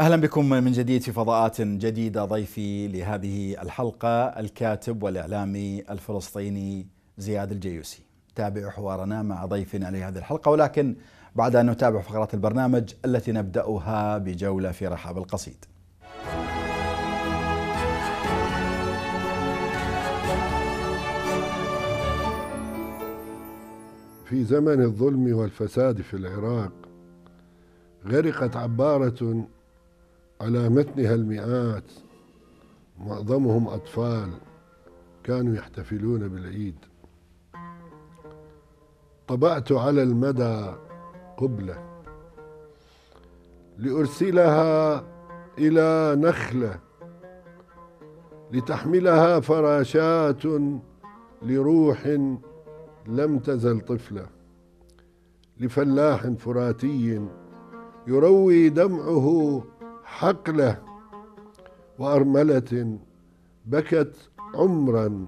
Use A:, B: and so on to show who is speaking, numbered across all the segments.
A: اهلا بكم من جديد في فضاءات جديده ضيفي لهذه الحلقه الكاتب والاعلامي الفلسطيني زياد الجيوسي. تابعوا حوارنا مع ضيفنا لهذه الحلقه ولكن بعد ان نتابع فقرات البرنامج التي نبداها بجوله في رحاب القصيد.
B: في زمن الظلم والفساد في العراق غرقت عباره على متنها المئات معظمهم أطفال كانوا يحتفلون بالعيد طبعت على المدى قبلة لأرسلها إلى نخلة لتحملها فراشات لروح لم تزل طفلة لفلاح فراتي يروي دمعه حقله وارمله بكت عمرا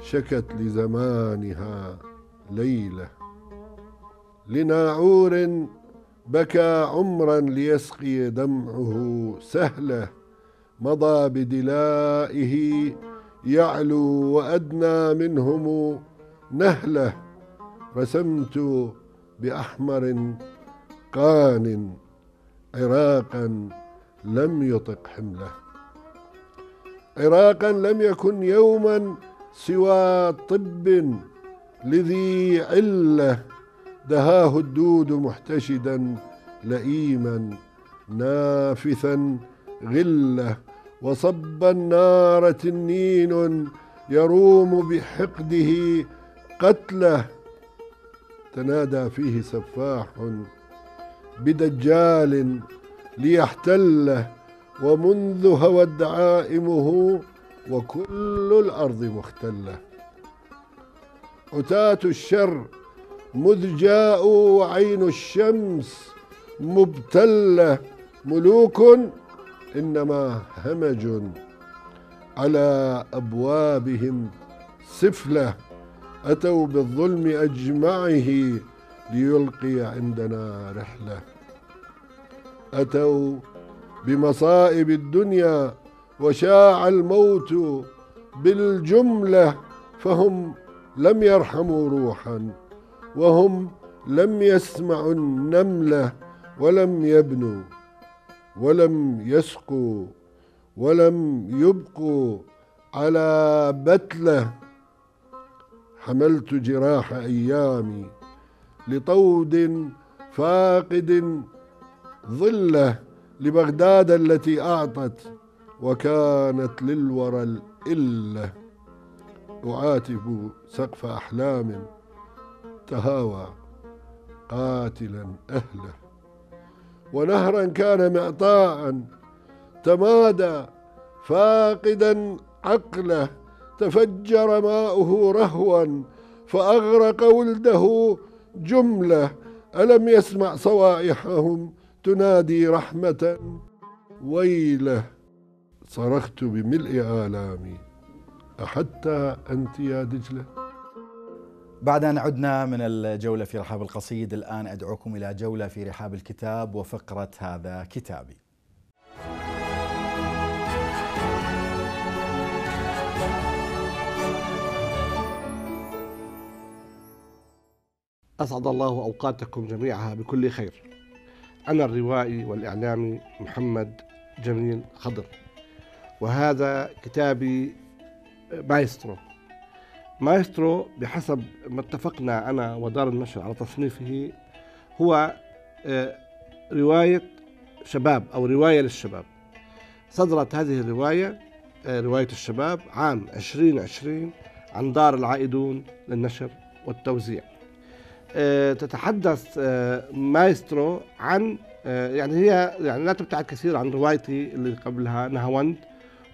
B: شكت لزمانها ليله لناعور بكى عمرا ليسقي دمعه سهله مضى بدلائه يعلو وادنى منهم نهله رسمت باحمر قان عراقا لم يطق حمله عراقا لم يكن يوما سوى طب لذي عله دهاه الدود محتشدا لئيما نافثا غله وصب النار تنين يروم بحقده قتله تنادى فيه سفاح بدجال ليحتله ومنذ هوى دعائمه وكل الأرض مختلة عتاة الشر مذ جاءوا وعين الشمس مبتلة ملوك إنما همج على أبوابهم سفلة أتوا بالظلم أجمعه ليلقي عندنا رحله أتوا بمصائب الدنيا وشاع الموت بالجملة فهم لم يرحموا روحا وهم لم يسمعوا النملة ولم يبنوا ولم يسقوا ولم يبقوا على بتله حملت جراح ايامي لطود فاقد ظله لبغداد التي اعطت وكانت للورى الاله اعاتب سقف احلام تهاوى قاتلا اهله ونهرا كان معطاء تمادى فاقدا عقله تفجر ماؤه رهوا فاغرق ولده جمله الم يسمع صوائحهم تنادي رحمة ويله صرخت بملء آلامي أحتى أنت يا دجلة بعد أن عدنا
A: من الجولة في رحاب القصيد الآن أدعوكم إلى جولة في رحاب الكتاب وفقرة هذا كتابي
C: أسعد الله أوقاتكم جميعها بكل خير أنا الروائي والإعلامي محمد جميل خضر وهذا كتابي مايسترو مايسترو بحسب ما اتفقنا أنا ودار النشر على تصنيفه هو آه، رواية شباب أو رواية للشباب صدرت هذه الرواية آه، رواية الشباب عام 2020 عن دار العائدون للنشر والتوزيع آه، تتحدث آه، مايسترو عن آه، يعني هي يعني لا تبتعد كثير عن روايتي اللي قبلها نهاوند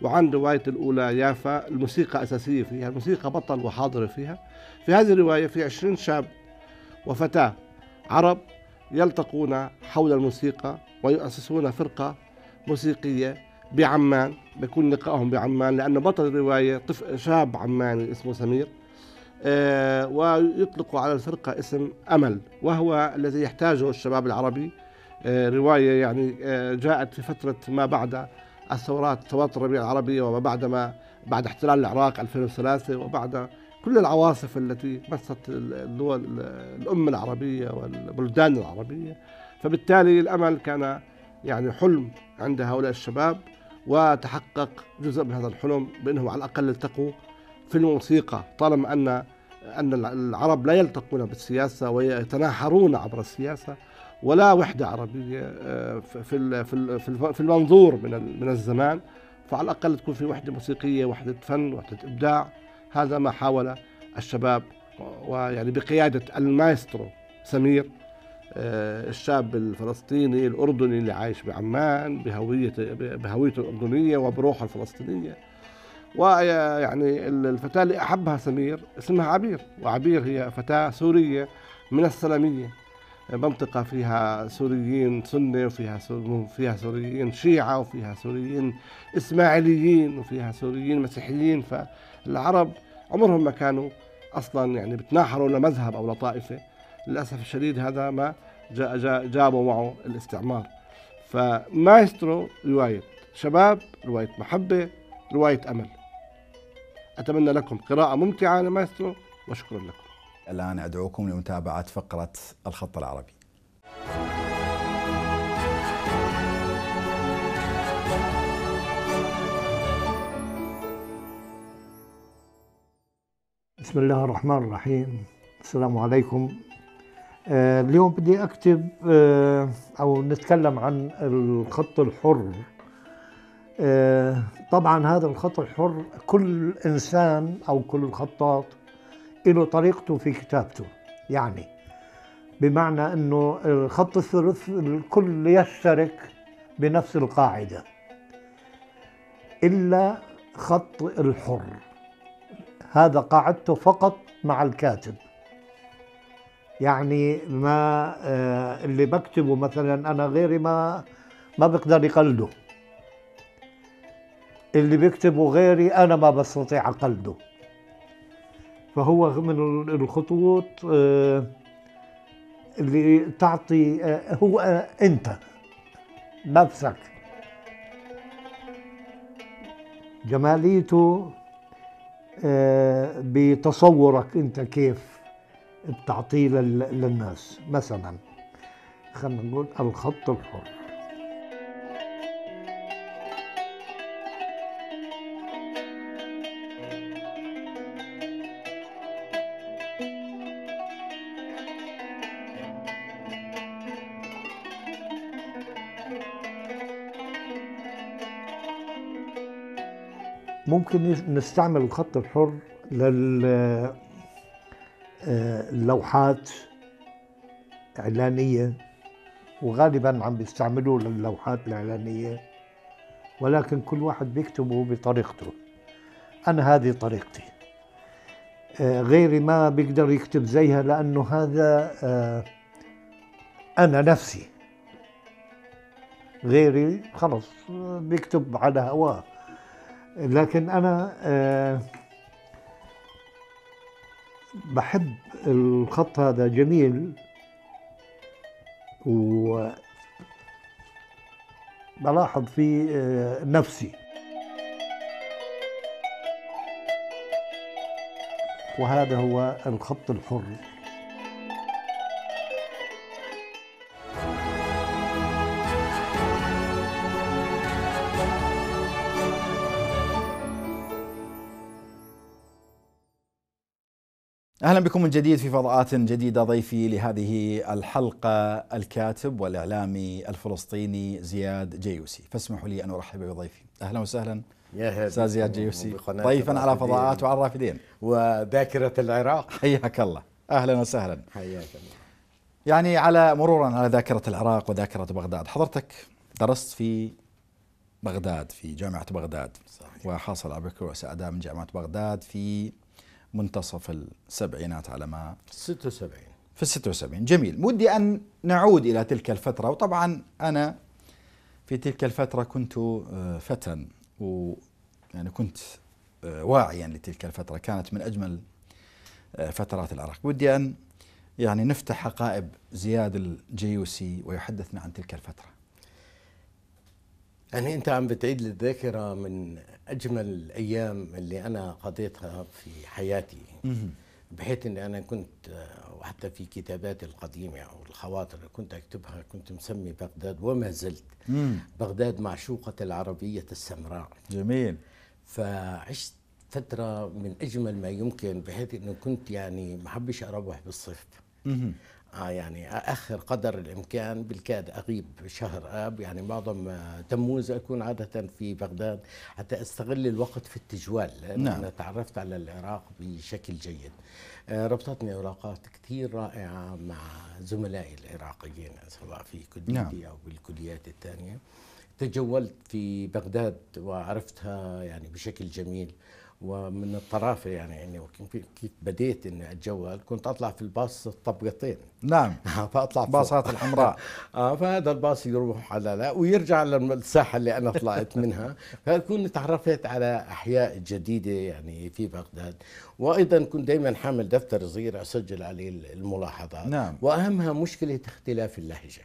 C: وعن روايتي الأولى يافا الموسيقى أساسية فيها الموسيقى بطل وحاضرة فيها في هذه الرواية في عشرين شاب وفتاة عرب يلتقون حول الموسيقى ويؤسسون فرقة موسيقية بعمان بيكون لقائهم بعمان لانه بطل الرواية طفل شاب عماني اسمه سمير آه، ويطلق على الفرقة اسم أمل وهو الذي يحتاجه الشباب العربي آه، رواية يعني آه، جاءت في فترة ما بعد الثورات ثورات الربيع العربي وما بعد ما بعد احتلال العراق 2003 وبعد كل العواصف التي مست الدول الأمة العربية والبلدان العربية فبالتالي الأمل كان يعني حلم عند هؤلاء الشباب وتحقق جزء من هذا الحلم بأنهم على الأقل التقوا في الموسيقى طالما أن أن العرب لا يلتقون بالسياسة ويتناحرون عبر السياسة ولا وحدة عربية آه، في في في المنظور من من الزمان فعلى الأقل تكون في وحدة موسيقية وحدة فن وحدة إبداع هذا ما حاول الشباب ويعني بقيادة المايسترو سمير آه، الشاب الفلسطيني الأردني اللي عايش بعمان بهويته بهويته الأردنية وبروحه الفلسطينية ويعني الفتاة اللي أحبها سمير اسمها عبير وعبير هي فتاة سورية من السلمية منطقة فيها سوريين سنة وفيها فيها سوريين شيعة وفيها سوريين إسماعيليين وفيها سوريين مسيحيين فالعرب عمرهم ما كانوا أصلا يعني بتناحروا لمذهب أو لطائفة للأسف الشديد هذا ما جا جا جابوا معه الاستعمار فمايسترو رواية شباب رواية محبة رواية أمل أتمنى لكم قراءة ممتعة لمايسترو
A: وشكرا لكم الآن أدعوكم لمتابعة فقرة الخط العربي
D: بسم الله الرحمن الرحيم السلام عليكم آه، اليوم بدي أكتب آه، أو نتكلم عن الخط الحر آه، طبعا هذا الخط الحر كل انسان او كل خطاط له طريقته في كتابته يعني بمعنى انه الخط الثلث الكل يشترك بنفس القاعده الا خط الحر هذا قاعدته فقط مع الكاتب يعني ما آه، اللي بكتبه مثلا انا غيري ما ما بقدر يقلده اللي بيكتبه غيري أنا ما بستطيع أقلده فهو من الخطوط آه، اللي تعطي آه، هو آه، أنت نفسك جماليته بتصورك أنت كيف بتعطيه للناس مثلا خلينا نقول الخط الحر ممكن نستعمل الخط الحر آه، للوحات إعلانية وغالبا عم بيستعملوه للوحات الإعلانية ولكن كل واحد بيكتبه بطريقته أنا هذه طريقتي آه، غيري ما بيقدر يكتب زيها لأنه هذا آه، أنا نفسي غيري خلص بيكتب على هواه لكن انا آه، بحب الخط هذا جميل و بلاحظ فيه آه، نفسي وهذا هو الخط الحر
A: اهلا بكم من جديد في فضاءات جديده ضيفي لهذه الحلقه الكاتب والاعلامي الفلسطيني زياد جيوسي فاسمحوا لي ان ارحب بضيفي اهلا وسهلا يا هلا استاذ زياد جيوسي ضيفا على فضاءات
E: وعلى الرافدين وذاكره العراق
A: حياك الله اهلا وسهلا
E: حياك الله
A: يعني على مرورا على ذاكره العراق وذاكره بغداد حضرتك درست في بغداد في جامعه بغداد صحيح. وحاصل على بكالوريوس اداب من جامعه بغداد في منتصف السبعينات على ما 76 في ال 76 جميل ودي أن نعود إلى تلك الفترة وطبعا أنا في تلك الفترة كنت آه، فتى و يعني كنت آه، واعيا لتلك الفترة كانت من أجمل آه، فترات العراق ودي أن يعني نفتح حقائب زياد الجيوسي ويحدثنا عن تلك الفتره
E: يعني أنت عم بتعيد للذاكرة من أجمل الأيام اللي أنا قضيتها في حياتي بحيث أني أنا كنت وحتى في كتاباتي القديمة أو الخواطر اللي كنت أكتبها كنت مسمي بغداد وما زلت بغداد معشوقة العربية السمراء جميل فعشت فترة من أجمل ما يمكن بحيث أنه كنت يعني ما حبش أروح بالصيف آه، يعني أأخر قدر الإمكان بالكاد أغيب شهر آب يعني معظم آه، تموز أكون عادة في بغداد حتى أستغل الوقت في التجوال لأن نعم. أنا تعرفت على العراق بشكل جيد آه، ربطتني علاقات كثير رائعة مع زملائي العراقيين سواء في كليتي نعم. أو بالكليات الثانية تجولت في بغداد وعرفتها يعني بشكل جميل ومن الطرافه يعني اني يعني كيف بديت اني اتجول كنت اطلع في الباص الطبقتين نعم آه، فاطلع باصات الحمراء اه فهذا الباص يروح على لا ويرجع للساحه اللي انا طلعت منها فكون تعرفت على احياء جديده يعني في بغداد وايضا كنت دائما حامل دفتر صغير اسجل عليه الملاحظات نعم. واهمها مشكله اختلاف اللهجه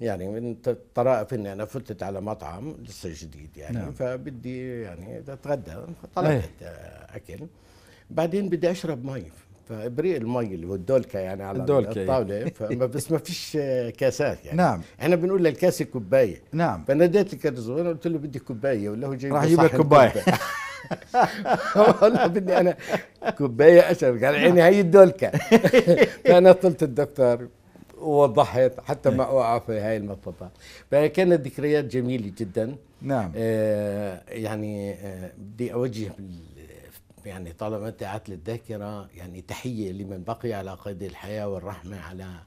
E: يعني من الطرائف اني انا فتت على مطعم لسه جديد يعني نعم. فبدي يعني اتغدى إيه. طلبت اكل بعدين بدي اشرب مي فابريق المي اللي هو الدولكا يعني على الدولكا إيه. الطاوله فما بس ما فيش كاسات يعني نعم احنا بنقول للكاسه كوبايه نعم فناديت الكرز وانا قلت له بدي كوبايه ولا هو جاي راح يجيب لك كوبايه والله بدي انا كوبايه اشرب قال عيني نعم. هي الدولكا فانا طلت الدكتور ووضحت حتى ما اوقع في هاي المطبه فكانت ذكريات جميله جدا نعم آه يعني آه بدي اوجه يعني طالما أنت عتل للذاكره يعني تحية لمن بقي على قيد الحياة والرحمة على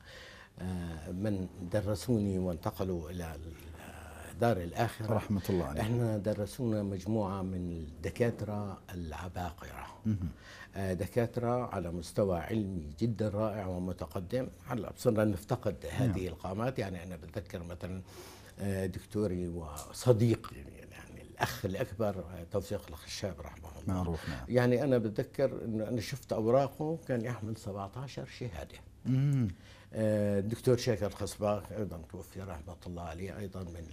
E: آه، من درسوني وانتقلوا إلى دار الآخرة رحمة الله عليك. احنا درسونا مجموعة من الدكاترة العباقرة آه، دكاترة على مستوى علمي جدا رائع ومتقدم هلا صرنا نفتقد نعم. هذه القامات يعني أنا بتذكر مثلا آه، دكتوري وصديقي يعني الاخ الاكبر توفيق الخشاب رحمه الله معروف نعم يعني انا بتذكر انه انا شفت اوراقه كان يحمل 17 شهاده امم الدكتور شاكر خصباغ ايضا توفي رحمه الله عليه ايضا من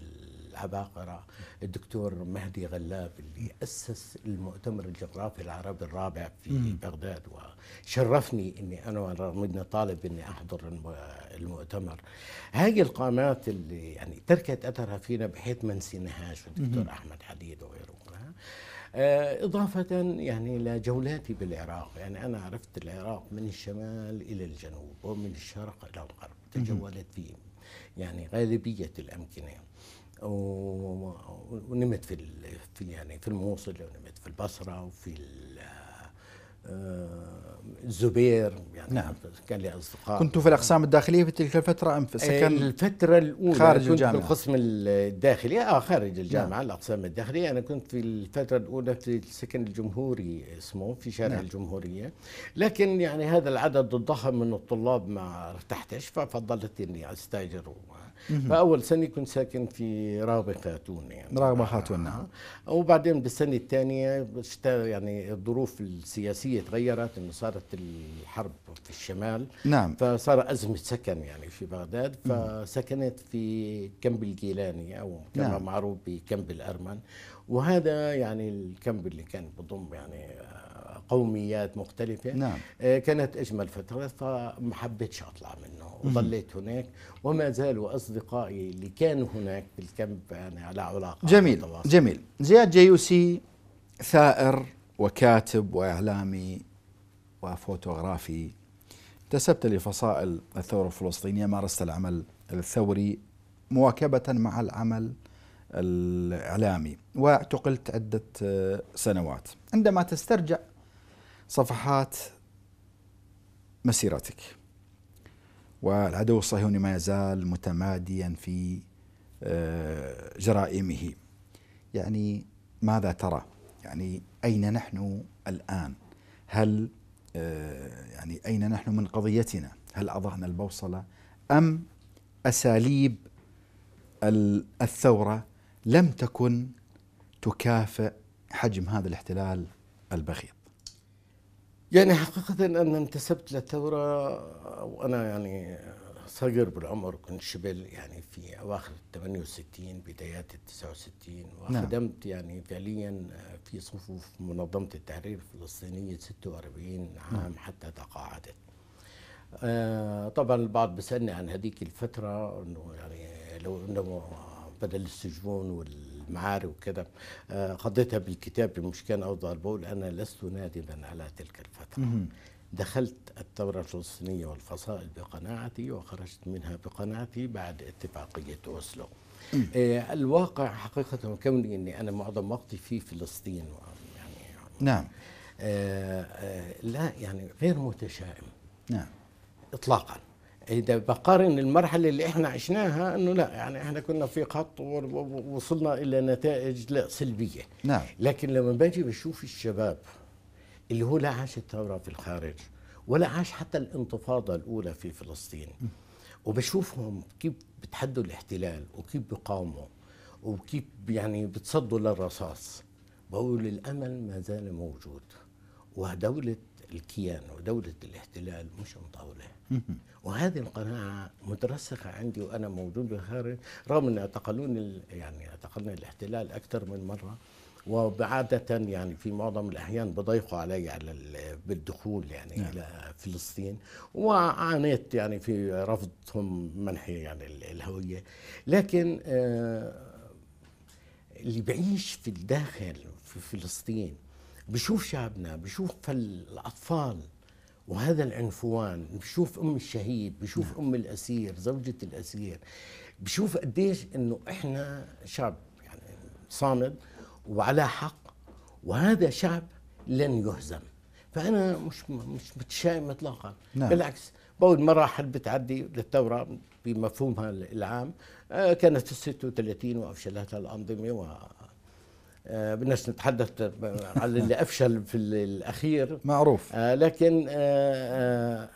E: العباقرة الدكتور مهدي غلاب اللي أسس المؤتمر الجغرافي العربي الرابع في مم. بغداد وشرفني أني أنا رغم أني طالب أني أحضر المؤتمر هذه القامات اللي يعني تركت أثرها فينا بحيث ما نسيناهاش الدكتور مم. أحمد حديد وغيره آه، إضافة يعني إلى جولاتي بالعراق يعني أنا عرفت العراق من الشمال إلى الجنوب ومن الشرق إلى الغرب تجولت فيه يعني غالبية الأمكنة ونمت في في يعني في الموصل ونمت في البصره وفي آه، الزبير يعني نعم. كان لي اصدقاء كنت
A: في الاقسام الداخليه في تلك الفتره ام في السكن؟ إيه، الفتره الاولى خارج كنت الجامعه في
E: القسم الداخلي اه خارج الجامعه نعم. الاقسام الداخليه انا كنت في الفتره الاولى في السكن الجمهوري اسمه في شارع نعم. الجمهوريه لكن يعني هذا العدد الضخم من الطلاب ما ارتحتش ففضلت اني استاجر و فاول سنه كنت ساكن في راغبه خاتون يعني راغبه خاتون نعم آه. وبعدين بالسنه الثانيه يعني الظروف السياسيه تغيرت انه صارت الحرب في الشمال نعم فصار ازمه سكن يعني في بغداد فسكنت في كمب الجيلاني او كما نعم. معروف بكمب الارمن وهذا يعني الكمب اللي كان بضم يعني آه، قوميات مختلفة نعم. آه، كانت أجمل فترة فما حبيتش أطلع منه وظليت هناك وما زالوا أصدقائي اللي كانوا هناك بالكامب يعني على علاقة
A: جميل على جميل زياد جيوسي ثائر وكاتب وإعلامي وفوتوغرافي انتسبت لفصائل الثورة الفلسطينية مارست العمل الثوري مواكبة مع العمل الإعلامي واعتقلت عدة آه، سنوات عندما تسترجع صفحات مسيرتك والعدو الصهيوني ما يزال متماديا في آه، جرائمه يعني ماذا ترى يعني أين نحن الآن هل آه، يعني أين نحن من قضيتنا هل أضعنا البوصلة أم أساليب الثورة لم تكن تكافئ حجم هذا الاحتلال
E: البخيل يعني حقيقة أنا انتسبت للثورة وأنا يعني صغير بالعمر كنت شبل يعني في أواخر 68 بدايات ال 69 نعم. وخدمت نعم. يعني فعليا في صفوف منظمة التحرير الفلسطينية 46 نعم. عام نعم. حتى تقاعدت آه طبعا البعض بيسألني عن هذيك الفترة أنه يعني لو أنه بدل السجون وال معاري وكده آه، قضيتها بالكتاب بمشكان او بقول انا لست نادما على تلك
F: الفتره
E: دخلت الثورة الفلسطينية والفصائل بقناعتي وخرجت منها بقناعتي بعد اتفاقية أوسلو آه، الواقع حقيقة كوني أني أنا معظم وقتي في فلسطين يعني نعم آه آه لا يعني غير متشائم نعم إطلاقا اذا بقارن المرحله اللي احنا عشناها انه لا يعني احنا كنا في خط ووصلنا الى نتائج لا سلبيه نعم. لكن لما باجي بشوف الشباب اللي هو لا عاش الثوره في الخارج ولا عاش حتى الانتفاضه الاولى في فلسطين وبشوفهم كيف بتحدوا الاحتلال وكيف بقاوموا وكيف يعني بتصدوا للرصاص بقول الامل ما زال موجود ودوله الكيان ودوله الاحتلال مش مطاوله وهذه القناعة مترسخة عندي وأنا موجود بالخارج رغم أن اعتقلوني يعني اعتقلنا الاحتلال أكثر من مرة وعادة يعني في معظم الأحيان بضيقوا علي على بالدخول يعني نعم. إلى فلسطين وعانيت يعني في رفضهم منحي يعني الهوية لكن آه اللي بعيش في الداخل في فلسطين بشوف شعبنا بشوف الأطفال وهذا العنفوان بشوف ام الشهيد بشوف نعم. ام الاسير زوجة الاسير بشوف قديش انه احنا شعب يعني صامد وعلى حق وهذا شعب لن يهزم فانا مش مش متشائم اطلاقا نعم. بالعكس بول مراحل بتعدي للثوره بمفهومها العام آه، كانت 36 وافشلتها الانظمه بدناش آه، نتحدث عن اللي افشل في الاخير معروف آه، لكن آه،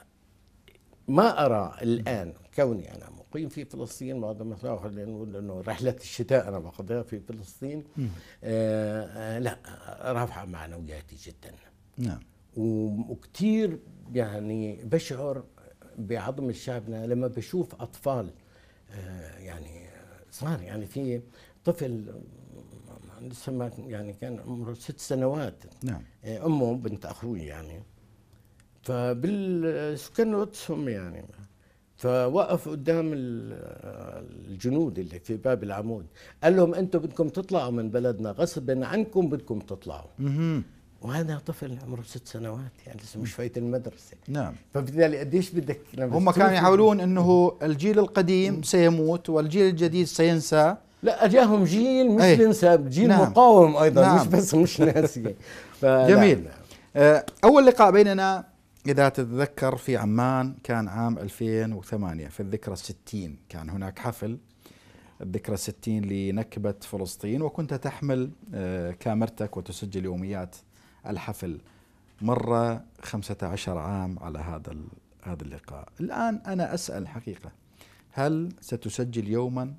E: ما ارى الان كوني انا مقيم في فلسطين بعد ما نقول انه رحله الشتاء انا بقضيها في فلسطين لا رافعه معنوياتي جدا نعم وكثير يعني بشعر بعظمه شعبنا لما بشوف اطفال يعني صار يعني في طفل لسه ما يعني كان عمره ست سنوات نعم آه، امه بنت اخوي يعني فبال كان وطسهم يعني فوقف قدام الجنود اللي في باب العمود قال لهم انتم بدكم تطلعوا من بلدنا غصبا عنكم بدكم تطلعوا وهذا طفل عمره ست سنوات يعني لسه مش فايت المدرسه نعم فبالتالي قديش بدك هم كانوا يحاولون
A: انه الجيل القديم سيموت والجيل الجديد سينسى لا
E: اجاهم جيل مش ننسى إيه. جيل نعم. مقاوم ايضا نعم. مش بس مش ناسي جميل
A: آه، اول لقاء بيننا اذا تتذكر في عمان كان عام 2008 في الذكرى الستين كان هناك حفل الذكرى الستين لنكبه فلسطين وكنت تحمل آه، كاميرتك وتسجل يوميات الحفل مره 15 عام على هذا هذا اللقاء الان انا اسال حقيقه هل ستسجل يوما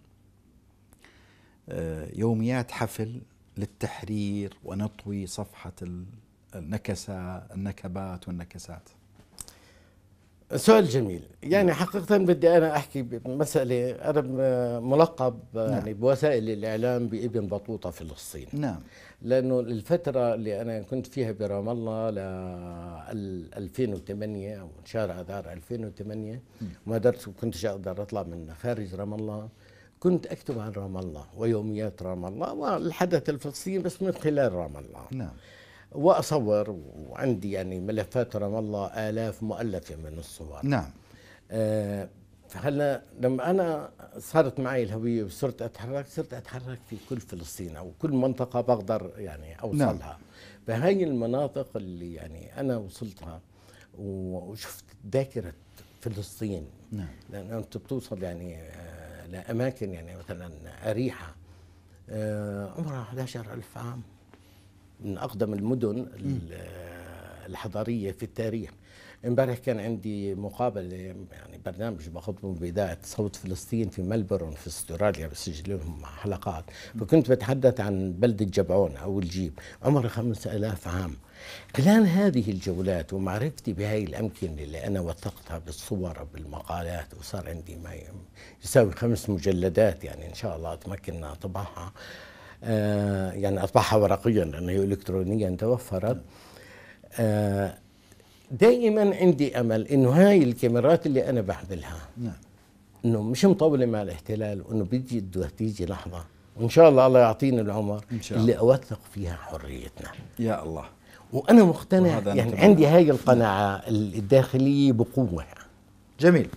A: آه، يوميات حفل للتحرير ونطوي صفحة النكسة النكبات والنكسات سؤال جميل
E: يعني نعم. حقيقة بدي أنا أحكي بمسألة أنا ملقب يعني نعم. يعني بوسائل الإعلام بابن بطوطة فلسطين نعم لأنه الفترة اللي أنا كنت فيها برام الله ل 2008 أو شارع أذار 2008 ما درت كنت أقدر أطلع من خارج رام الله كنت أكتب عن رام الله ويوميات رام الله والحدث الفلسطيني بس من خلال رام الله نعم وأصور وعندي يعني ملفات رام الله آلاف مؤلفة من الصور نعم آه هلا لما انا صارت معي الهويه وصرت اتحرك صرت اتحرك في كل فلسطين او كل منطقه بقدر يعني اوصلها نعم. فهي المناطق اللي يعني انا وصلتها وشفت ذاكره فلسطين نعم لان انت بتوصل يعني آه لأماكن يعني, يعني مثلا أريحة آه، عمرها 11 ألف عام من أقدم المدن الحضارية في التاريخ امبارح كان عندي مقابلة يعني برنامج بخطبه بداية صوت فلسطين في ملبورن في استراليا بسجل لهم حلقات فكنت بتحدث عن بلدة جبعون أو الجيب عمرها 5000 عام خلال هذه الجولات ومعرفتي بهاي الأمكنة اللي أنا وثقتها بالصور بالمقالات وصار عندي ما يساوي خمس مجلدات يعني إن شاء الله أتمكن أطبعها آه يعني أطبعها ورقيا لأنه إلكترونيا توفرت نعم. آه دائما عندي أمل إنه هاي الكاميرات اللي أنا بحملها نعم انه مش مطوله مع الاحتلال وانه بيجي بدها تيجي لحظه وان شاء الله الله يعطينا العمر إن شاء الله. اللي اوثق فيها حريتنا يا الله وانا مقتنع يعني أنا عندي هاي القناعه الداخليه بقوه جميل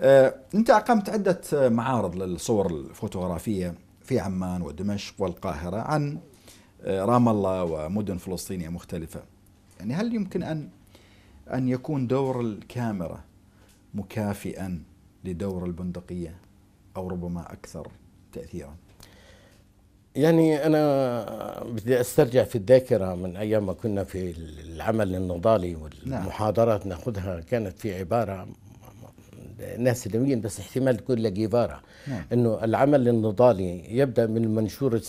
A: آه، انت اقمت عده معارض للصور الفوتوغرافيه في عمان ودمشق والقاهره عن آه، رام الله ومدن فلسطينيه مختلفه يعني هل يمكن ان ان يكون دور الكاميرا مكافئا لدور البندقيه او ربما اكثر تاثيرا
E: يعني أنا بدي أسترجع في الذاكرة من أيام ما كنا في العمل النضالي نعم. والمحاضرات ناخذها كانت في عبارة ناس سلميين بس احتمال تكون لجيفارا نعم. انه العمل النضالي يبدا من المنشور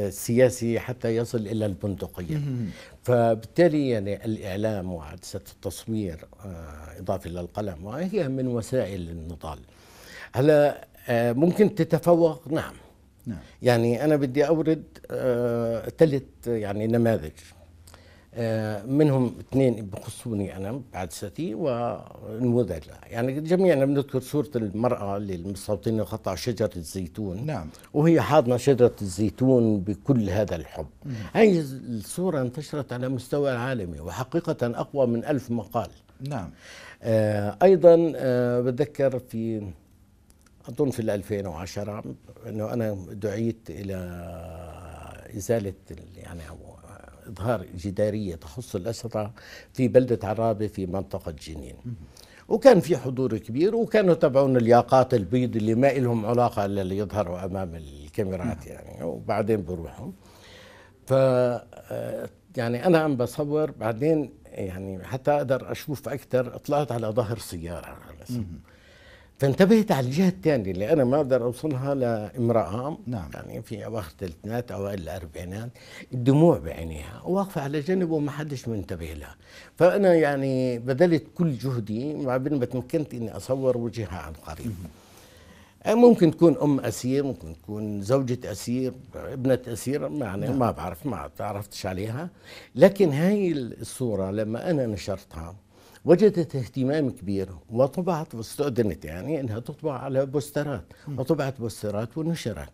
E: السياسي حتى يصل الى البندقيه فبالتالي يعني الاعلام وعدسه التصوير آه، اضافه الى القلم وهي من وسائل النضال هلا آه، ممكن تتفوق نعم نعم. يعني أنا بدي أورد ثلاث آه، يعني نماذج آه، منهم اثنين بخصوني أنا بعدستي ونموذج يعني جميعنا بنذكر صورة المرأة اللي المستوطنين قطع شجرة الزيتون نعم وهي حاضنة شجرة الزيتون بكل هذا الحب هاي الصورة انتشرت على مستوى عالمي وحقيقة أقوى من ألف مقال نعم آه أيضا آه بتذكر في أظن في 2010 أنه أنا دعيت إلى إزالة يعني إظهار جدارية تخص الأسرة في بلدة عرابة في منطقة جنين وكان في حضور كبير وكانوا تبعون الياقات البيض اللي ما لهم علاقة إلا اللي يظهروا أمام الكاميرات نعم. يعني وبعدين بروحهم ف يعني أنا عم بصور بعدين يعني حتى أقدر أشوف أكثر طلعت على ظهر سيارة على فانتبهت على الجهه الثانيه اللي انا ما اقدر اوصلها لامراه نعم. يعني في اواخر الثلاثينات اوائل الاربعينات الدموع بعينيها واقفه على جنب وما حدش منتبه لها فانا يعني بذلت كل جهدي مع بين ما تمكنت اني اصور وجهها عن قريب أه، ممكن تكون ام اسير ممكن تكون زوجة اسير ابنة اسير يعني نعم. ما بعرف ما تعرفتش عليها لكن هاي الصورة لما انا نشرتها وجدت اهتمام كبير وطبعت واستأذنت يعني أنها تطبع على بوسترات وطبعت بوسترات ونشرت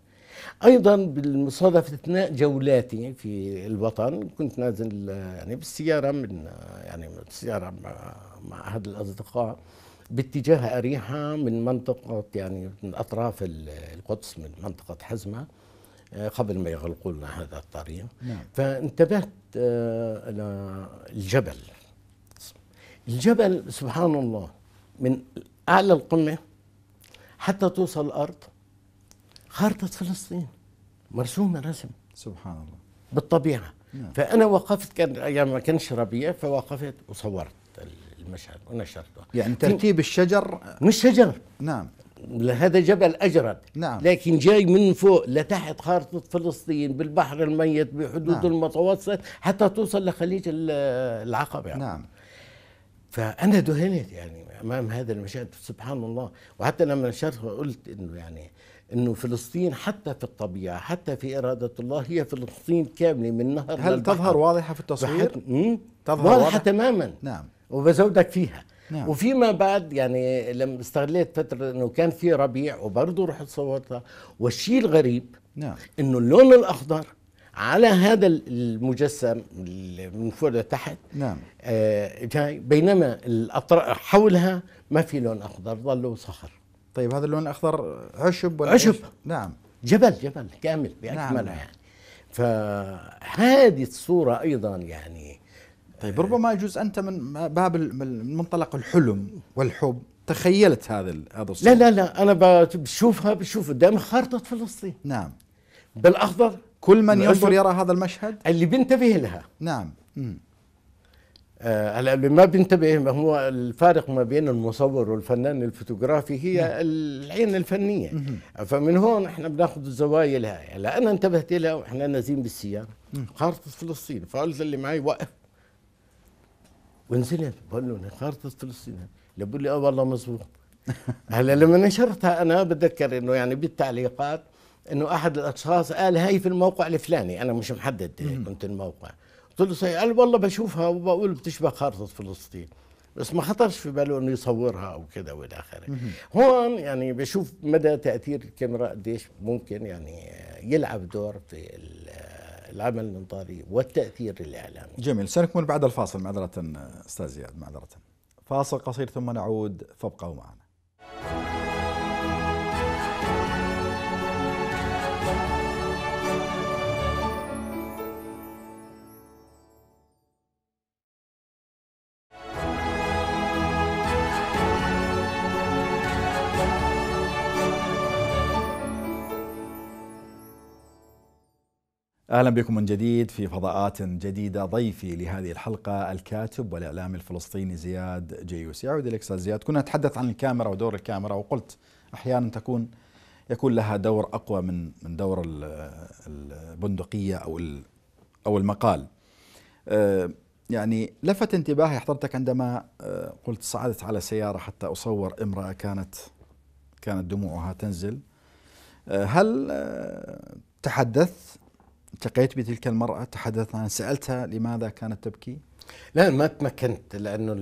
E: ايضا بالمصادفه اثناء جولاتي في الوطن كنت نازل يعني بالسياره من يعني بالسياره مع, مع احد الاصدقاء باتجاه اريحه من منطقه يعني من اطراف القدس من منطقه حزمه آه، قبل ما يغلقوا لنا هذا الطريق نعم. فانتبهت آه، الى الجبل الجبل سبحان الله من اعلى القمه حتى توصل الارض خارطه فلسطين مرسومه رسم سبحان الله بالطبيعه نعم. فانا وقفت كان ايام ما كانش ربيع فوقفت وصورت المشهد ونشرته يعني ترتيب الشجر مش شجر نعم هذا جبل اجرد نعم. لكن جاي من فوق لتحت خارطه فلسطين بالبحر الميت بحدود نعم. المتوسط حتى توصل لخليج العقبه يعني. نعم فانا دهنت يعني امام هذا المشهد سبحان الله وحتى لما نشرت قلت انه يعني انه فلسطين حتى في الطبيعه حتى في اراده الله هي فلسطين كامله من نهر هل للبحر. تظهر واضحه في التصوير؟ تظهر واضحه واضح. تماما نعم وبزودك فيها نعم. وفيما بعد يعني لما استغليت فتره انه كان في ربيع وبرضه رحت صورتها والشيء الغريب نعم انه اللون الاخضر على هذا المجسم من فوق لتحت نعم آه جاي بينما الأطراف حولها ما في لون أخضر ظلوا صخر طيب هذا اللون الأخضر عشب ولا عشب نعم جبل جبل كامل نعم، بأكمله نعم. يعني فهذه الصورة أيضا يعني
A: طيب ربما يجوز أنت من باب من منطلق الحلم والحب تخيلت
E: هذا هذا الصورة لا لا لا أنا بشوفها بشوف قدامي خارطة فلسطين نعم بالأخضر كل من ينظر يرى هذا المشهد اللي بينتبه لها نعم آه، هلا آه اللي ما بينتبه ما هو الفارق ما بين المصور والفنان الفوتوغرافي هي نعم. العين الفنيه مم. فمن هون احنا بناخذ الزوايا لها هلا انا انتبهت لها واحنا نازلين بالسياره خارطه فلسطين فقلت اللي معي وقف ونزلت بقول له خارطه فلسطين اللي بقول لي اه والله مزبوط هلا لما نشرتها انا بتذكر انه يعني بالتعليقات انه احد الاشخاص قال هاي في الموقع الفلاني انا مش محدد كنت الموقع قلت له قال والله بشوفها وبقول بتشبه خارطه فلسطين بس ما خطرش في باله انه يصورها او كذا والى اخره هون يعني بشوف مدى تاثير الكاميرا قديش ممكن يعني يلعب دور في العمل الانظاري والتاثير الاعلامي
A: جميل سنكمل بعد الفاصل معذره استاذ زياد معذره فاصل قصير ثم نعود فابقوا معنا اهلا بكم من جديد في فضاءات جديده ضيفي لهذه الحلقه الكاتب والاعلامي الفلسطيني زياد جيوس يعود اليك استاذ زياد كنا نتحدث عن الكاميرا ودور الكاميرا وقلت احيانا تكون يكون لها دور اقوى من من دور البندقيه او او المقال أه، يعني لفت انتباهي حضرتك عندما أه، قلت صعدت على سياره حتى اصور امراه كانت كانت دموعها تنزل أه، هل تحدثت التقيت بتلك المرأة تحدثنا سألتها لماذا كانت تبكي
E: لا ما تمكنت لأنه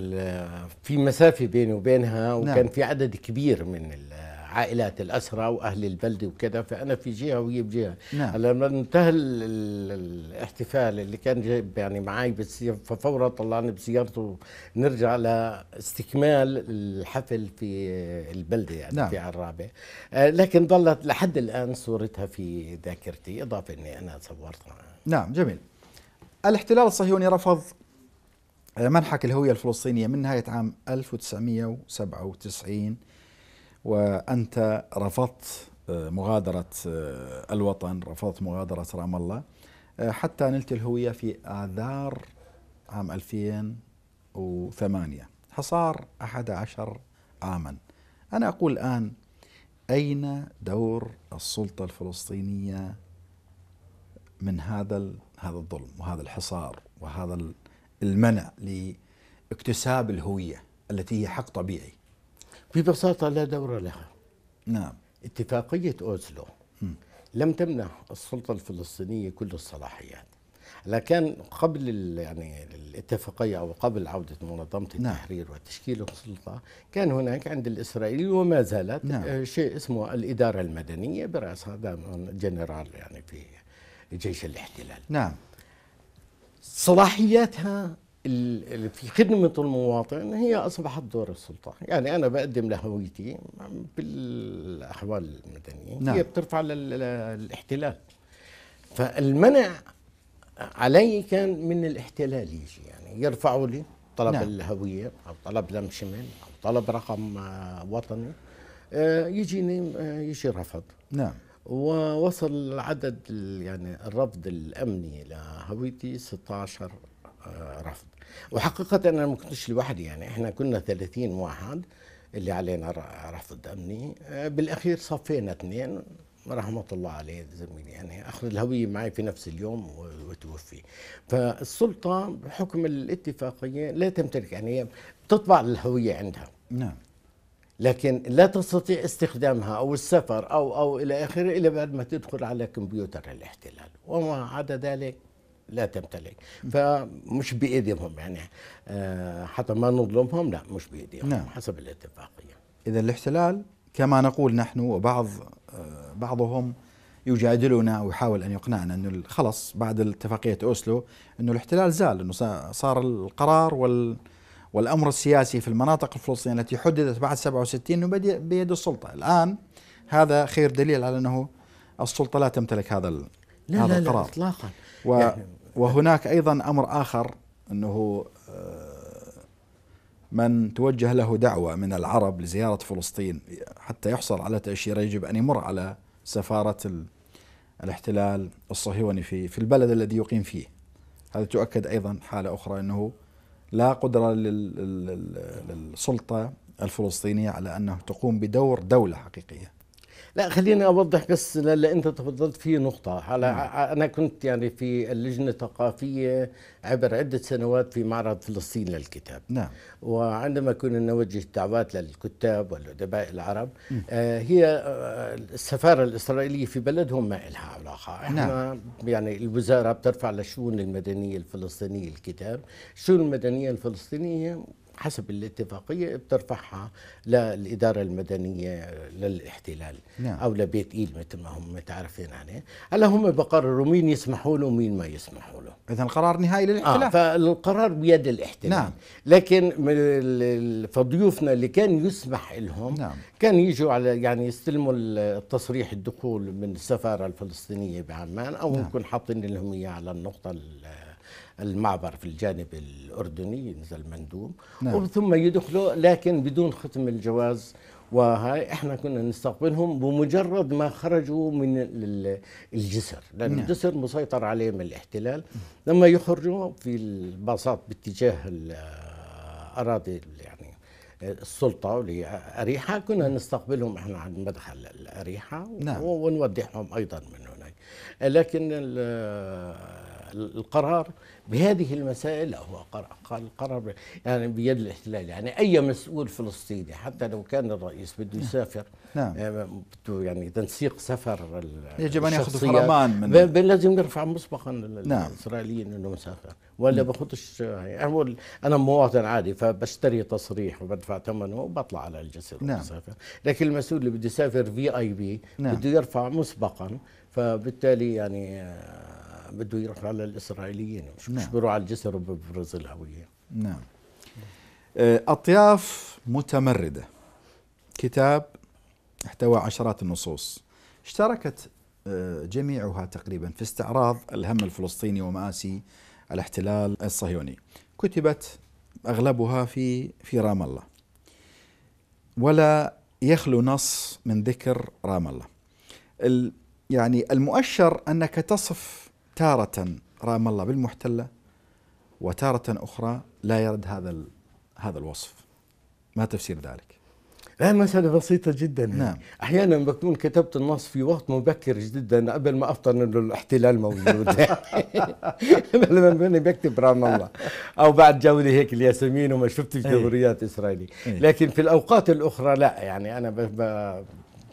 E: في مسافة بيني وبينها نعم. وكان نعم. في عدد كبير من عائلات الاسرى وأهل البلد وكذا فأنا في جهة وهي بجهة نعم. لما انتهى الاحتفال اللي كان جايب يعني معي بالسيارة ففورا طلعني بسيارته نرجع لاستكمال الحفل في البلدة يعني نعم. في عرابة آه، لكن ظلت لحد الآن صورتها في ذاكرتي إضافة أني أنا صورتها
A: نعم جميل الاحتلال الصهيوني رفض منحك الهوية الفلسطينية من نهاية عام 1997 وأنت رفضت آه، مغادرة آه، الوطن رفضت مغادرة رام الله آه، حتى نلت الهوية في آذار عام 2008 حصار 11 عاما أنا أقول الآن أين دور السلطة الفلسطينية من هذا هذا الظلم وهذا الحصار وهذا المنع لاكتساب الهوية التي هي حق طبيعي ببساطة
E: لا دور لها نعم اتفاقية أوزلو م. لم تمنح السلطة الفلسطينية كل الصلاحيات لكن قبل يعني الاتفاقية أو قبل عودة منظمة نعم. التحرير نعم. وتشكيل السلطة كان هناك عند الإسرائيليين وما زالت نعم. آه، شيء اسمه الإدارة المدنية برأسها هذا جنرال يعني في جيش الاحتلال نعم صلاحياتها في خدمة المواطن هي أصبحت دور السلطة يعني أنا بقدم لهويتي بالأحوال المدنية نعم. هي بترفع للاحتلال فالمنع علي كان من الاحتلال يجي يعني يرفعوا لي طلب نعم. الهوية أو طلب لم شمل أو طلب رقم آه، وطني آه، يجيني آه، يجي رفض نعم ووصل عدد يعني الرفض الامني لهويتي 16 آه، رفض وحقيقة أنا ما كنتش لوحدي يعني إحنا كنا 30 واحد اللي علينا رفض أمني آه، بالأخير صفينا اثنين رحمة الله عليه زميلي يعني أخذ الهوية معي في نفس اليوم وتوفي فالسلطة بحكم الاتفاقية لا تمتلك يعني تطبع الهوية عندها نعم لكن لا تستطيع استخدامها او السفر او او الى اخره الا بعد ما تدخل على كمبيوتر الاحتلال وما عدا ذلك لا تمتلك فمش بايديهم يعني آه، حتى ما نظلمهم لا مش بايديهم نعم. حسب الاتفاقيه اذا
A: الاحتلال كما نقول نحن وبعض آه، بعضهم يجادلنا ويحاول ان يقنعنا انه خلص بعد اتفاقيه اوسلو انه الاحتلال زال انه صار القرار وال والامر السياسي في المناطق الفلسطينيه التي حددت بعد 67 انه بيد السلطه، الان هذا خير دليل على انه السلطه لا تمتلك هذا لا هذا لا القرار لا اطلاقا و يعني وهناك ايضا امر اخر انه آه، من توجه له دعوه من العرب لزياره فلسطين حتى يحصل على تاشيره يجب ان يمر على سفاره الاحتلال الصهيوني في في البلد الذي يقيم فيه. هذا تؤكد ايضا حاله اخرى انه لا قدره للسلطه الفلسطينيه على انه تقوم بدور دوله حقيقيه.
E: لا خليني اوضح بس اللي انت تفضلت في نقطه على نعم. انا كنت يعني في اللجنه الثقافيه عبر عده سنوات في معرض فلسطين للكتاب نعم وعندما كنا نوجه دعوات للكتاب والادباء العرب آه هي آه، السفاره الاسرائيليه في بلدهم ما لها علاقه احنا نعم. يعني الوزاره بترفع للشؤون المدنيه الفلسطينيه الكتاب الشؤون المدنيه الفلسطينيه حسب الاتفاقية بترفعها للإدارة المدنية للاحتلال نعم. أو لبيت إيل مثل ما هم متعرفين عليه هلا هم بقرروا مين يسمحوا له ومين ما يسمحوا له إذا القرار نهائي للاحتلال آه فالقرار بيد الاحتلال نعم. لكن فضيوفنا اللي كان يسمح لهم نعم. كان يجوا على يعني يستلموا التصريح الدخول من السفارة الفلسطينية بعمان أو نعم. نكون حاطين لهم إياه على النقطة المعبر في الجانب الأردني ينزل مندوب نعم. وثم يدخلوا لكن بدون ختم الجواز وهاي احنا كنا نستقبلهم بمجرد ما خرجوا من الجسر لان نعم. الجسر مسيطر عليه من الاحتلال لما يخرجوا في الباصات باتجاه الاراضي يعني السلطه اللي اريحه كنا نعم. نستقبلهم احنا عند مدخل الاريحه نعم. ونوضحهم ايضا من هناك لكن القرار بهذه المسائل هو قال قرار يعني بيد الاحتلال يعني اي مسؤول فلسطيني حتى لو كان الرئيس بده نعم. يسافر نعم آه، بده يعني تنسيق سفر يجب ان ياخذ فرمان من لازم يرفع مسبقا نعم. الاسرائيليين انه مسافر ولا نعم. بخطش يعني انا مواطن عادي فبشتري تصريح وبدفع ثمنه وبطلع على الجسر نعم. وبسافر لكن المسؤول اللي بده يسافر في اي بي نعم. بده يرفع مسبقا فبالتالي يعني آه، بده يروح على الاسرائيليين مش, نعم. بيروح على الجسر الهويه نعم آه، اطياف متمرده كتاب
A: احتوى عشرات النصوص اشتركت آه، جميعها تقريبا في استعراض الهم الفلسطيني ومآسي الاحتلال الصهيوني كتبت اغلبها في في رام الله ولا يخلو نص من ذكر رام الله يعني المؤشر انك تصف تارة رام الله بالمحتلة وتارة أخرى
E: لا يرد هذا هذا الوصف ما تفسير ذلك؟ لا مسألة بسيطة جدا نعم. أحيانا بكون كتبت النص في وقت مبكر جدا قبل ما أفطر إنه الاحتلال موجود لما بني بكتب رام الله أو بعد جولة هيك الياسمين وما شفت إيه. جمهوريات إسرائيلية إيه. لكن في الأوقات الأخرى لا يعني أنا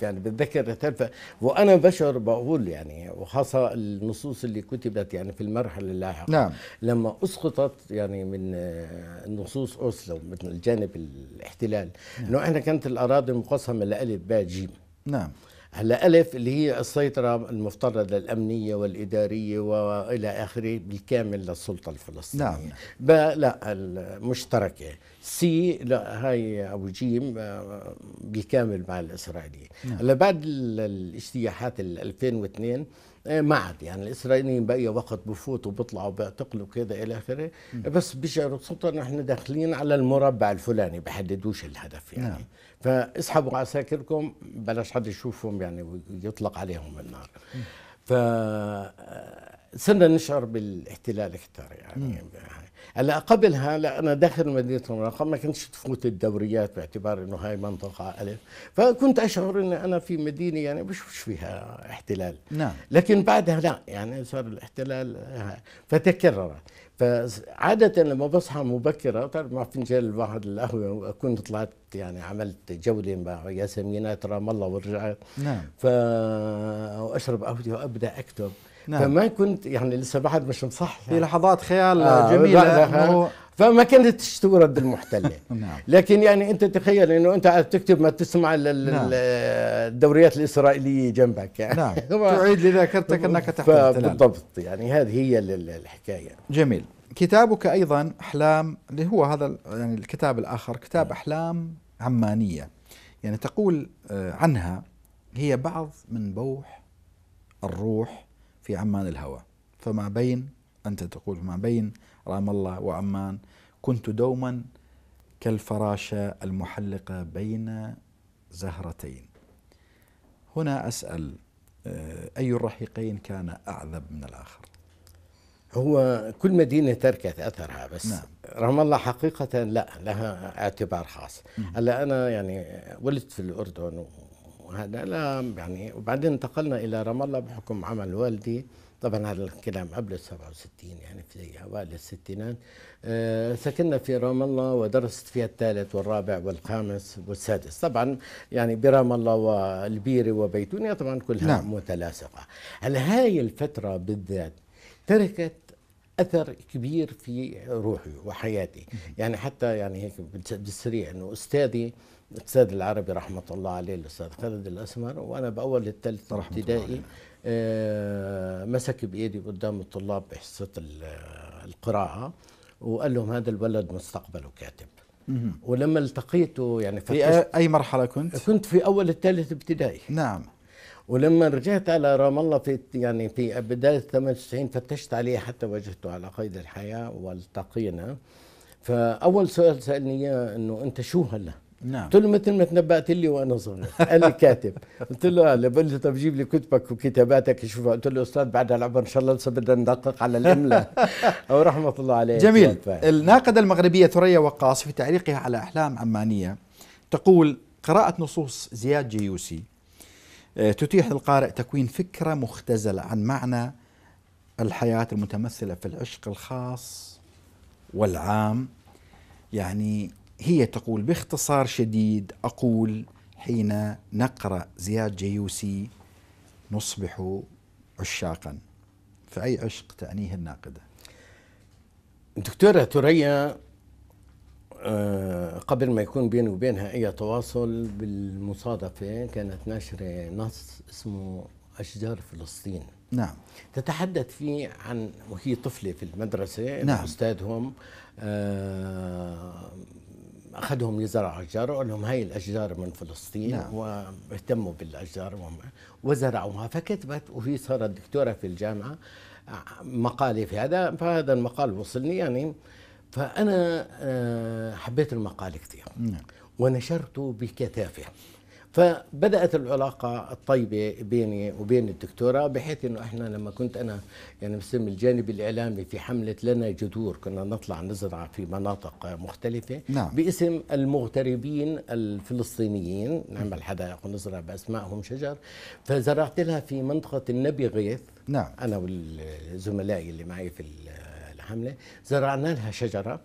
E: يعني بتذكر تلفة وانا بشعر بقول يعني وخاصه النصوص اللي كتبت يعني في المرحله اللاحقه نعم. لما اسقطت يعني من آه، نصوص اوسلو من الجانب الاحتلال نعم. انه احنا كانت الاراضي مقسمه لالف باء جيم نعم هلا ألف اللي هي السيطرة المفترضة الأمنية والإدارية وإلى آخره بالكامل للسلطة الفلسطينية نعم باء لا المشتركة سي لا هاي أبو جيم آه، بالكامل مع الإسرائيليين نعم. هلا بعد الاجتياحات ال 2002 آه، ما عاد يعني الاسرائيليين باي وقت بفوتوا بيطلعوا بيعتقلوا كذا الى اخره نعم. بس بيشعروا بسلطه نحن داخلين على المربع الفلاني بحددوش الهدف يعني نعم. فاسحبوا عساكركم بلاش حد يشوفهم يعني ويطلق عليهم النار ف صرنا نشعر بالاحتلال اكثر يعني هلا قبلها لا انا داخل مدينه المراقه ما كنتش تفوت الدوريات باعتبار انه هاي منطقه الف فكنت اشعر اني انا في مدينه يعني بشوفش فيها احتلال نعم لكن بعدها لا يعني صار الاحتلال آه، فتكررت فعادة لما بصحى مبكرة طبعا مع فنجان الواحد القهوة وأكون طلعت يعني عملت جولة مع ياسمينات رام الله ورجعت نعم ف... وأشرب قهوتي وأبدأ أكتب نعم. فما كنت يعني لسه بعد مش مصح في لحظات خيال آه جميلة فما كانت تورد المحتلة نعم. لكن يعني أنت تخيل أنه أنت قاعد تكتب ما تسمع نعم. الدوريات الإسرائيلية جنبك يعني نعم تعيد لذاكرتك أنك تحتل بالضبط يعني هذه هي الحكاية
A: جميل كتابك ايضا احلام اللي هو هذا يعني الكتاب الاخر كتاب نعم. احلام عمانيه يعني تقول آه، عنها هي بعض من بوح الروح في عمان الهوى فما بين انت تقول ما بين رام الله وعمان كنت دوما كالفراشه المحلقه بين زهرتين هنا اسال آه، اي الرحيقين كان
E: اعذب من الاخر هو كل مدينة تركت أثرها بس نعم. رغم الله حقيقة لا لها اعتبار خاص هلا أنا يعني ولدت في الأردن وهذا لا يعني وبعدين انتقلنا إلى رام الله بحكم عمل والدي طبعا هذا الكلام قبل ال 67 يعني في اوائل الستينات أه سكننا في رام الله ودرست فيها الثالث والرابع والخامس والسادس طبعا يعني برام الله والبيري وبيتونيا طبعا كلها نعم. متلاصقه هلا هاي الفتره بالذات تركت اثر كبير في روحي وحياتي يعني حتى يعني هيك بالسريع انه استاذي الاستاذ العربي رحمه الله عليه الاستاذ خالد الاسمر وانا باول الثالث ابتدائي آه مسك بايدي قدام الطلاب بحصه القراءه وقال لهم هذا الولد مستقبله كاتب ولما التقيته يعني في اي مرحله كنت؟ كنت في اول الثالث ابتدائي نعم ولما رجعت على رام الله في يعني في بدايه 98 فتشت عليه حتى وجدته على قيد الحياه والتقينا فاول سؤال سالني اياه انه انت شو هلا؟ نعم قلت له مثل ما تنبأت لي وانا صغير قال لي كاتب قلت له هلا بقول لي طب جيب لي كتبك وكتاباتك شوفها قلت له استاذ بعد هالعمر ان شاء الله لسه بدنا ندقق على الاملاء او رحمه الله عليه جميل الناقده
A: المغربيه ثريا وقاص في تعليقها على احلام عمانيه تقول قراءه نصوص زياد جيوسي آه، تتيح للقارئ تكوين فكرة مختزلة عن معنى الحياة المتمثلة في العشق الخاص والعام يعني هي تقول باختصار شديد أقول حين نقرأ زياد جيوسي نصبح عشاقا
E: فأي عشق تعنيه الناقدة دكتورة ثريا آه، قبل ما يكون بيني وبينها اي تواصل بالمصادفه كانت ناشره نص اسمه اشجار فلسطين نعم تتحدث فيه عن وهي طفله في المدرسه نعم استاذهم آه، اخذهم يزرعوا اشجار وقال لهم هاي الاشجار من فلسطين نعم. واهتموا بالاشجار وزرعوها فكتبت وهي صارت دكتوره في الجامعه آه، مقالي في هذا فهذا المقال وصلني يعني آه فأنا آه، حبيت المقال كثير نعم. ونشرته بكثافة فبدات العلاقه الطيبه بيني وبين الدكتوره بحيث انه احنا لما كنت انا يعني بسم الجانب الاعلامي في حمله لنا جذور كنا نطلع نزرع في مناطق مختلفه نعم. باسم المغتربين الفلسطينيين نعمل حدائق ونزرع باسمائهم شجر فزرعت لها في منطقه النبي غيث نعم. انا والزملاء اللي معي في حمله زرعنا لها شجره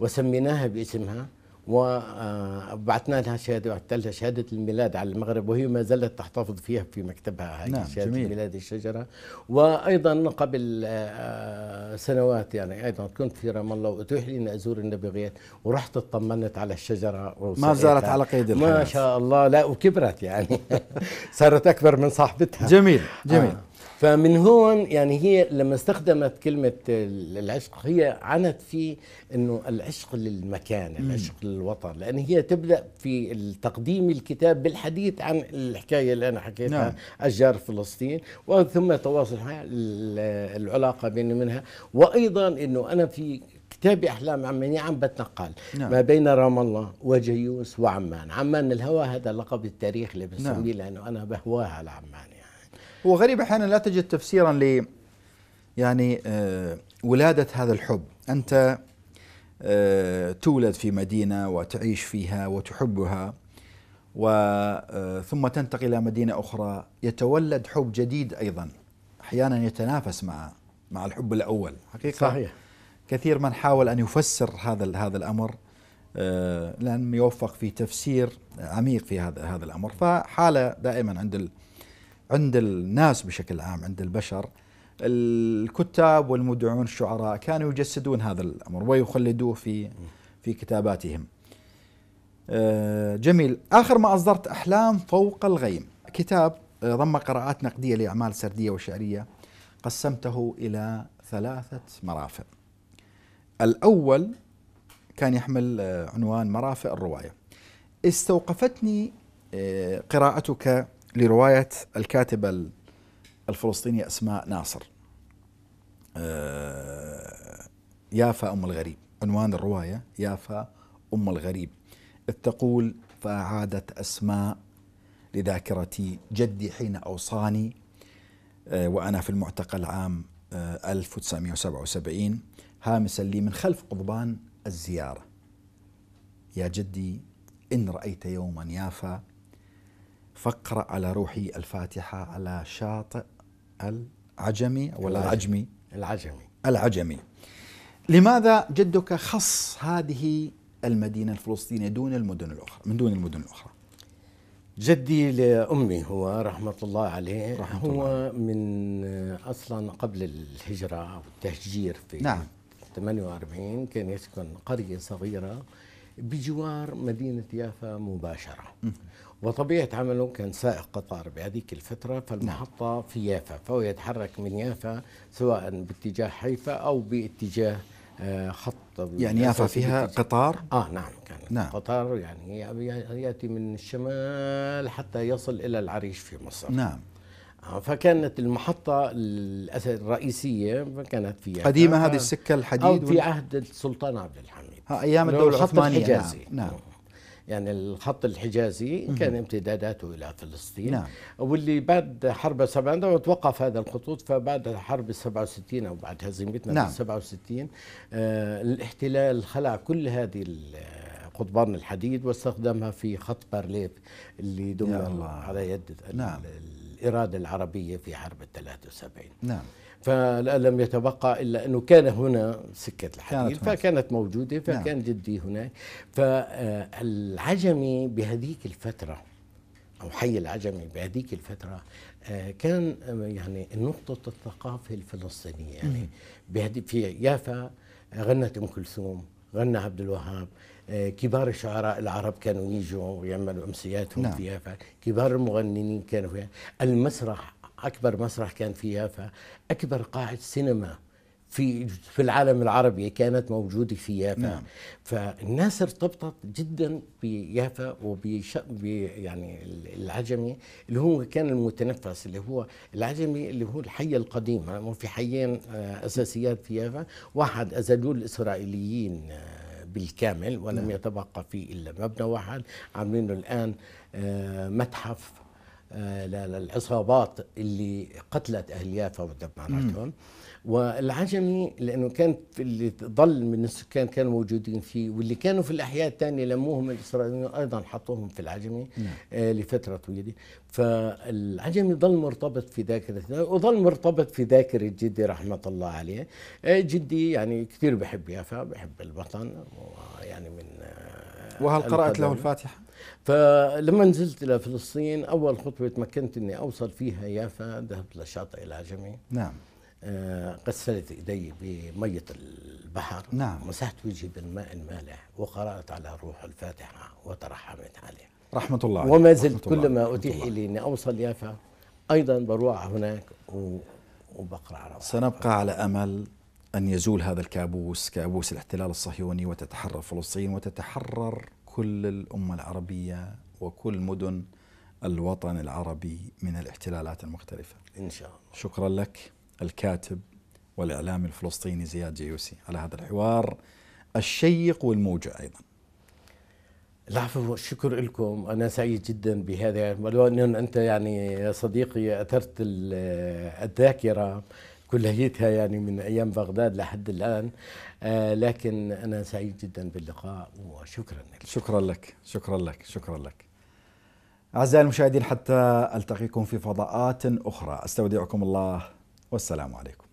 E: وسميناها باسمها وبعثنا آه، لها شهاده وبعثت لها شهاده الميلاد على المغرب وهي ما زالت تحتفظ فيها في مكتبها هذه نعم شهاده جميل. ميلاد الشجره وايضا قبل آه، آه، سنوات يعني ايضا كنت في رام الله واتيح لي اني ازور النبغيات ورحت اطمنت على الشجره ما زالت على قيد الحياه ما شاء الله لا وكبرت يعني صارت اكبر من صاحبتها جميل جميل آه. فمن هون يعني هي لما استخدمت كلمة العشق هي عنت في انه العشق للمكان العشق للوطن لان هي تبدأ في تقديم الكتاب بالحديث عن الحكاية اللي انا حكيتها نعم. اشجار فلسطين ومن ثم تواصل العلاقة بيني منها وايضا انه انا في كتابي احلام عمانية عم بتنقل نعم. ما بين رام الله وجيوس وعمان عمان الهوى هذا اللقب التاريخ اللي بسميه نعم. لانه انا بهواها لعمان هو غريب احيانا لا تجد تفسيرا ل
A: يعني آه، ولاده هذا الحب انت آه، تولد في مدينه وتعيش فيها وتحبها وثم آه، تنتقل الى مدينه اخرى يتولد حب جديد ايضا احيانا يتنافس مع مع الحب الاول حقيقه صحيح كثير من حاول ان يفسر هذا هذا الامر لم يوفق في تفسير عميق في هذا هذا الامر فحاله دائما عند عند الناس بشكل عام عند البشر الكتاب والمدعون الشعراء كانوا يجسدون هذا الامر ويخلدوه في في كتاباتهم. آه، جميل، اخر ما اصدرت احلام فوق الغيم، كتاب آه، ضم قراءات نقديه لاعمال سرديه وشعريه قسمته الى ثلاثه مرافق. الاول كان يحمل آه، عنوان مرافق الروايه. استوقفتني قراءتك لرواية الكاتبة الفلسطينية أسماء ناصر آه، يافا أم الغريب عنوان الرواية يافا أم الغريب إذ تقول فأعادت أسماء لذاكرتي جدي حين أوصاني آه، وأنا في المعتقل عام 1977 آه، هامسا لي من خلف قضبان الزيارة يا جدي إن رأيت يوما يافا فاقرأ على روحي الفاتحة على شاطئ العجمي ولا العجمي العجمي العجمي لماذا جدك خص هذه المدينة الفلسطينية دون المدن الأخرى من دون المدن الأخرى
E: جدي لأمي هو رحمة الله عليه رحمة هو الله. من أصلا قبل الهجرة أو التهجير في نعم. 48 كان يسكن قرية صغيرة بجوار مدينة يافا مباشرة م. وطبيعة عمله كان سائق قطار بهذيك الفترة نعم. فالمحطة في يافا فهو يتحرك من يافا سواء باتجاه حيفا أو باتجاه آه، خط يعني يافا فيها قطار؟ آه نعم كان نعم. قطار يعني يأتي من الشمال حتى يصل إلى العريش في مصر نعم آه، فكانت المحطة الرئيسية كانت في قديمة هذه السكة الحديد أو في عهد السلطان عبد الحميد أيام الدولة العثمانية نعم, نعم. يعني الخط الحجازي كان امتداداته إلى فلسطين نعم. واللي بعد حرب 70 توقف هذا الخطوط فبعد حرب 67 أو بعد هزيمتنا نعم. في 67 آه الاحتلال خلع كل هذه آه، قضبان الحديد واستخدمها في خط بارليف اللي دمر على يد نعم. الإرادة العربية في حرب ال 73 نعم فلم يتبقى الا انه كان هنا سكه الحديد فكانت موجوده نعم. فكان نعم. جدي هناك فالعجمي بهذيك الفتره او حي العجمي بهذيك الفتره آه، كان آه، يعني نقطه الثقافه الفلسطينيه يعني بهدي في يافا آه، غنت ام كلثوم غنى عبد الوهاب كبار الشعراء العرب كانوا يجوا ويعملوا امسياتهم نعم. في يافا كبار المغنيين كانوا فيها المسرح اكبر مسرح كان في يافا اكبر قاعه سينما في في العالم العربي كانت موجوده في يافا نعم. فالناس ارتبطت جدا بيافا وبش يعني العجمي اللي هو كان المتنفس اللي هو العجمي اللي هو الحيه القديمه في حيين آه، اساسيات في يافا واحد ازالوه الاسرائيليين آه، بالكامل ولم نعم. يتبقى فيه الا مبنى واحد عاملينه الان آه، متحف آه، للعصابات اللي قتلت يافا ودمرتهم والعجمي لانه كان اللي ضل من السكان كانوا موجودين فيه واللي كانوا في الاحياء الثانيه لموهم الاسرائيليين ايضا حطوهم في العجمي آه لفتره طويله فالعجمي ظل مرتبط في ذاكره وظل مرتبط في ذاكره جدي رحمه الله عليه آه جدي يعني كثير بحب يافا بحب الوطن ويعني من آه وهل قرات له الفاتحه؟ فلما نزلت إلى فلسطين أول خطوة تمكنت أني أوصل فيها يافا ذهبت للشاطئ العجمي نعم آه، غسلت إيدي بمية البحر نعم مسحت وجهي بالماء المالح وقرأت على روح الفاتحة وترحمت عليه رحمة الله وما زلت كلما أتيح لي أني أوصل يافا أيضا بروح هناك وبقرأ
A: سنبقى على أمل أن يزول هذا الكابوس كابوس الاحتلال الصهيوني وتتحرر فلسطين وتتحرر كل الأمة العربية وكل مدن الوطن العربي من الاحتلالات المختلفة إن شاء الله شكرا لك الكاتب والإعلامي الفلسطيني زياد جيوسي على هذا الحوار الشيق والموجع أيضا
E: العفو والشكر لكم أنا سعيد جدا بهذا ولو أن أنت يعني يا صديقي أثرت الذاكرة كليتها يعني من ايام بغداد لحد الان آه لكن انا سعيد جدا باللقاء وشكرا لك شكرا لك شكرا لك شكرا لك اعزائي
A: المشاهدين حتى التقيكم في فضاءات اخرى استودعكم الله والسلام عليكم